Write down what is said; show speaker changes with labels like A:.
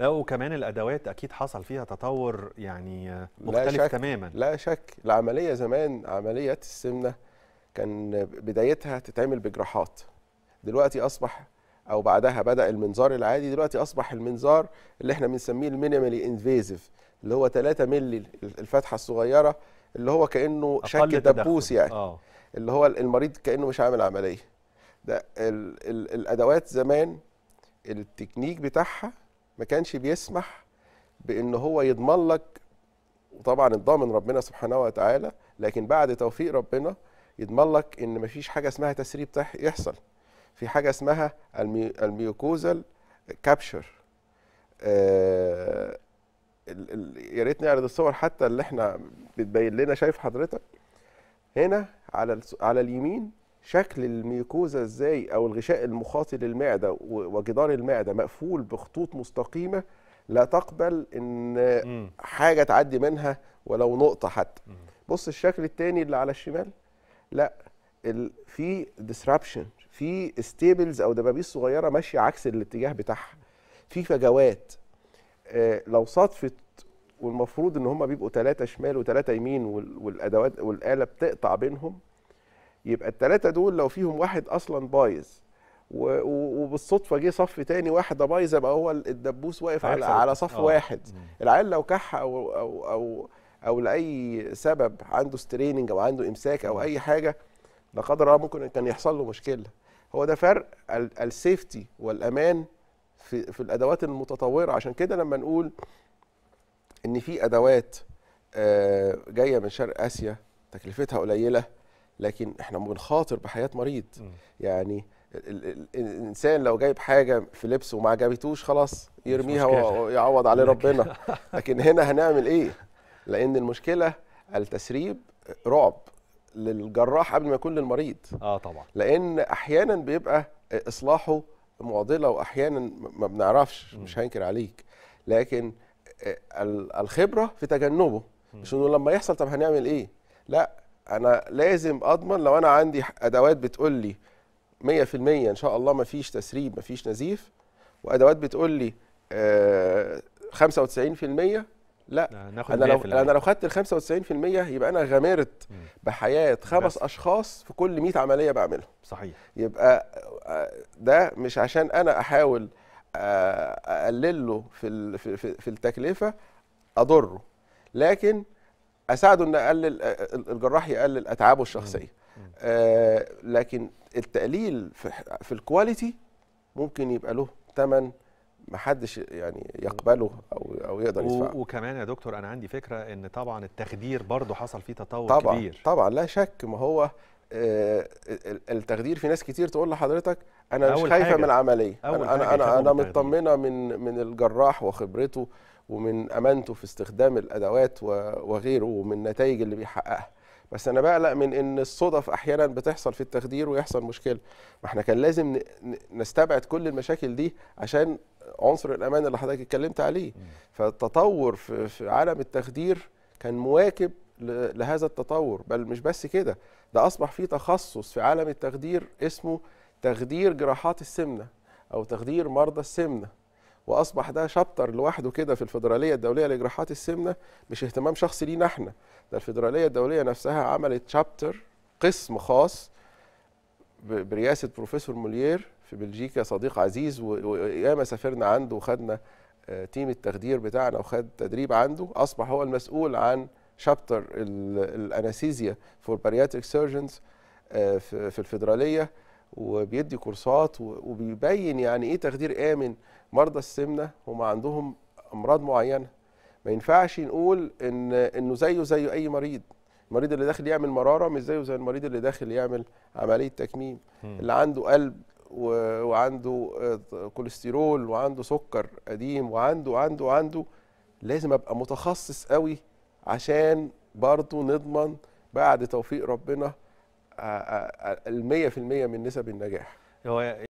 A: وكمان الادوات اكيد حصل فيها تطور يعني مختلف لا شك تماما لا شك العمليه زمان عمليات السمنه كان بدايتها تتعمل بجراحات دلوقتي اصبح او بعدها بدا المنظار العادي دلوقتي اصبح المنظار اللي احنا بنسميه المينيمالي انفيزيف اللي هو 3 مللي الفتحه الصغيره اللي هو كانه شكل دبوس يعني أوه. اللي هو المريض كانه مش عامل عمليه ده الـ الـ الادوات زمان التكنيك بتاعها ما كانش بيسمح بان هو يضمن لك وطبعا الضامن ربنا سبحانه وتعالى لكن بعد توفيق ربنا يضمن لك ان مفيش حاجه اسمها تسريب يحصل في حاجه اسمها الميوكوزال كابشر آه، يا ريت نعرض الصور حتى اللي احنا بتبين لنا شايف حضرتك هنا على على اليمين شكل الميكوزا ازاي او الغشاء المخاطي للمعده وجدار المعده مقفول بخطوط مستقيمه لا تقبل ان حاجه تعدي منها ولو نقطه حتى بص الشكل الثاني اللي على الشمال لا في ديسربشن في ستيبلز او دبابيس صغيره ماشيه عكس الاتجاه بتاعها في فجوات آه، لو صادفت والمفروض ان هم بيبقوا ثلاثه شمال وثلاثه يمين والادوات والاله بتقطع بينهم يبقى الثلاثه دول لو فيهم واحد اصلا بايظ وبالصدفه جه صف تاني واحده بايظه يبقى هو الدبوس واقف على على صف أوه. واحد العيال لو كح او او او او لاي سبب عنده ستريننج او عنده امساك او اي حاجه لا قدر الله ممكن كان يحصل له مشكله هو ده فرق السيفتي والامان في في الادوات المتطوره عشان كده لما نقول ان في ادوات آه، جايه من شرق اسيا تكلفتها قليله لكن احنا بنخاطر بحياه مريض م. يعني الانسان لو جايب حاجه في لبس وما عجبتوش خلاص يرميها ويعوض عليه ربنا لكن هنا هنعمل ايه لان المشكله التسريب رعب للجراح قبل ما يكون للمريض اه طبعا لان احيانا بيبقى اصلاحه معضله واحيانا ما بنعرفش مش هنكر عليك لكن الخبره في تجنبه مش انه لما يحصل طب هنعمل ايه لا انا لازم اضمن لو انا عندي ادوات بتقول لي 100% ان شاء الله ما فيش تسريب ما فيش نزيف وادوات بتقول لي آه 95% لا انا لو انا لو خدت ال 95% يبقى انا غامرت بحياه خمس اشخاص في كل 100 عمليه بعملها صحيح يبقى آه، ده مش عشان انا احاول آه، اقلله في في التكلفه اضره لكن اساعده ان اقلل الجراح يقلل اتعابه الشخصيه آه لكن التقليل في, في الكواليتي ممكن يبقى له ثمن ما حدش يعني يقبله او او يقدر يدفعه وكمان يا دكتور انا عندي فكره ان طبعا التخدير برضه حصل فيه تطور طبعًا كبير طبعا لا شك ما هو آه التخدير في ناس كتير تقول لحضرتك انا مش خايفه من العمليه انا انا انا, أنا مطمنه من من الجراح وخبرته ومن امانته في استخدام الادوات وغيره ومن النتائج اللي بيحققها بس انا بقلق من ان الصدف احيانا بتحصل في التخدير ويحصل مشكله ما احنا كان لازم نستبعد كل المشاكل دي عشان عنصر الامان اللي حضرتك اتكلمت عليه فالتطور في عالم التخدير كان مواكب لهذا التطور بل مش بس كده ده اصبح في تخصص في عالم التخدير اسمه تخدير جراحات السمنه او تخدير مرضى السمنه واصبح ده شابتر لوحده كده في الفدراليه الدوليه لجراحات السمنه مش اهتمام شخصي لينا احنا ده الفدراليه الدوليه نفسها عملت شابتر قسم خاص برئاسه بروفيسور مولير في بلجيكا صديق عزيز وياما سافرنا عنده وخدنا آه، تيم التخدير بتاعنا وخد تدريب عنده اصبح هو المسؤول عن شابتر الانستيزيا فور بارياتريك سيرجنز في الفدراليه وبيدي كورسات وبيبين يعني ايه تخدير امن مرضى السمنه هم عندهم امراض معينه ما ينفعش نقول ان انه زيه زي اي مريض المريض اللي داخل يعمل مراره مش زيه زي المريض اللي داخل يعمل عمليه تكميم اللي عنده قلب وعنده آه، كوليسترول وعنده سكر قديم وعنده وعنده وعنده لازم ابقى متخصص قوي عشان برضه نضمن بعد توفيق ربنا آه، آه، آه، المية في المية من نسب النجاح